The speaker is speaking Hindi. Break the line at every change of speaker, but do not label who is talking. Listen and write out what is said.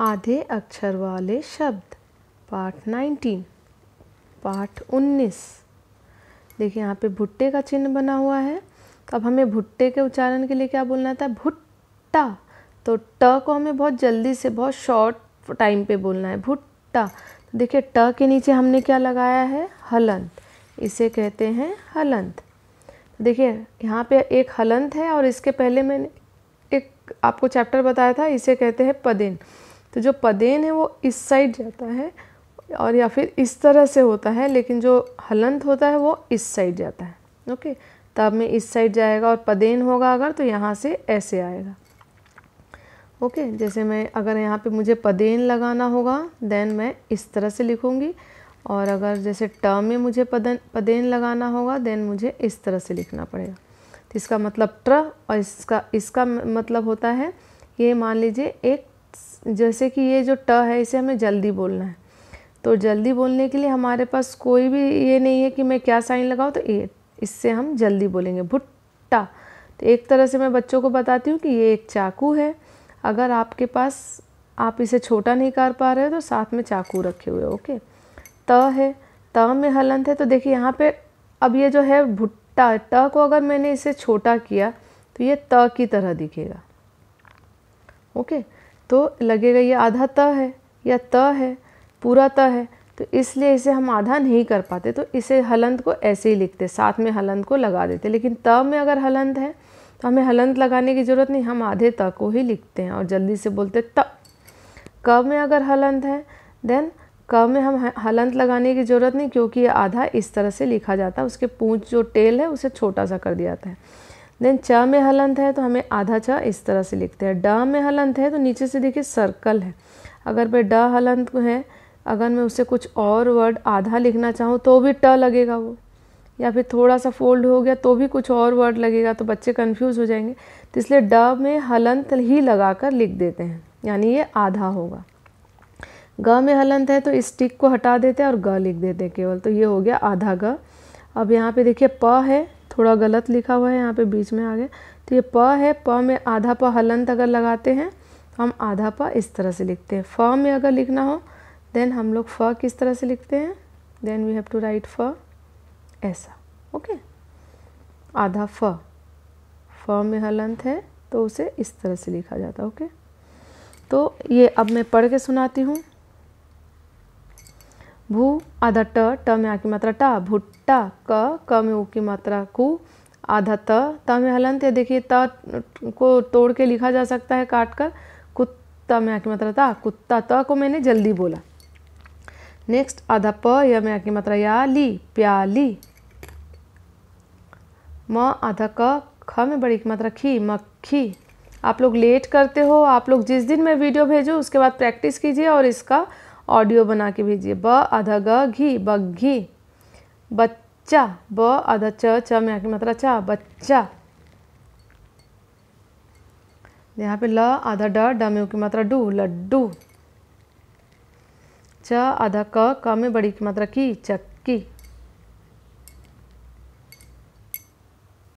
आधे अक्षर वाले शब्द पार्ट नाइनटीन पार्ट उन्नीस देखिए यहाँ पे भुट्टे का चिन्ह बना हुआ है तो अब हमें भुट्टे के उच्चारण के लिए क्या बोलना था भुट्टा तो ट को हमें बहुत जल्दी से बहुत शॉर्ट टाइम पे बोलना है भुट्टा तो देखिए ट के नीचे हमने क्या लगाया है हलंत इसे कहते हैं हलंत तो देखिए यहाँ पे एक हलंत है और इसके पहले मैंने एक आपको चैप्टर बताया था इसे कहते हैं पदिन तो जो पदेन है वो इस साइड जाता है और या फिर इस तरह से होता है लेकिन जो हलंत होता है वो इस साइड जाता है ओके तब में इस साइड जाएगा और पदेन होगा अगर तो यहाँ से ऐसे आएगा ओके जैसे मैं अगर यहाँ पे मुझे पदेन लगाना होगा देन मैं इस तरह से लिखूँगी और अगर जैसे टर्म में मुझे पदन पदेन लगाना होगा देन मुझे इस तरह से लिखना पड़ेगा तो इसका मतलब ट्र और इसका इसका मतलब होता है ये मान लीजिए एक जैसे कि ये जो ट है इसे हमें जल्दी बोलना है तो जल्दी बोलने के लिए हमारे पास कोई भी ये नहीं है कि मैं क्या साइन लगाऊँ तो ए इससे हम जल्दी बोलेंगे भुट्टा तो एक तरह से मैं बच्चों को बताती हूँ कि ये एक चाकू है अगर आपके पास आप इसे छोटा नहीं कर पा रहे हो तो साथ में चाकू रखे हुए ओके त है त में हलंत है तो देखिए यहाँ पे अब ये जो है भुट्टा ट को अगर मैंने इसे छोटा किया तो ये त की तरह दिखेगा ओके तो लगेगा ये आधा त है या त है पूरा त है तो इसलिए इसे हम आधा नहीं कर पाते तो इसे हलंत को ऐसे ही लिखते साथ में हलंत को लगा देते लेकिन त में अगर हलंत है तो हमें हलंत लगाने की ज़रूरत नहीं हम आधे त को ही लिखते हैं और जल्दी से बोलते त क में अगर हलंत है देन क में हम हलंत लगाने की ज़रूरत नहीं क्योंकि ये आधा इस तरह से लिखा जाता है उसके पूँछ जो टेल है उसे छोटा सा कर दिया जाता है देन च में हलंत है तो हमें आधा च इस तरह से लिखते हैं ड में हलंत है तो नीचे से देखिए सर्कल है अगर पे ड हलंत है अगर मैं उसे कुछ और वर्ड आधा लिखना चाहूँ तो भी ट लगेगा वो या फिर थोड़ा सा फोल्ड हो गया तो भी कुछ और वर्ड लगेगा तो बच्चे कंफ्यूज हो जाएंगे तो इसलिए ड में हलंत ही लगा कर लिख देते हैं यानी ये आधा होगा ग में हलंत है तो इस टिक को हटा देते हैं और ग लिख देते हैं केवल तो ये हो गया आधा ग अब यहाँ पे देखिए प है थोड़ा गलत लिखा हुआ है यहाँ पे बीच में आगे तो ये प है प में आधा प हलंत अगर लगाते हैं तो हम आधा प इस तरह से लिखते हैं फ में अगर लिखना हो देन हम लोग फ किस तरह से लिखते हैं then we have to write फ ऐसा ओके आधा फ फ में हलंत है तो उसे इस तरह से लिखा जाता है ओके तो ये अब मैं पढ़ के सुनाती हूँ भू आधा ट ट में आ की मात्रा टा भुट्टा क क में ऊ की मात्रा कु आधा त त में हलंत है देखिए त को तोड़ के लिखा जा सकता है काट कर कुत्ता में आ की मात्रा था कुत्ता त को मैंने जल्दी बोला नेक्स्ट आधा प या में आ की मात्रा या ली प्याली म आधा क ख में बड़ी की मात्रा खी मक्खी आप लोग लेट करते हो आप लोग जिस दिन मैं वीडियो भेजूँ उसके बाद प्रैक्टिस कीजिए और इसका ऑडियो बना के भेजिए ब आधा ग घी बघी बच्चा ब अध च च में आके मात्रा चा बच्चा यहाँ पे ल आधा ड ड में की मात्रा डू लड्डू च आधा क क में बड़ी की मात्रा की चक्की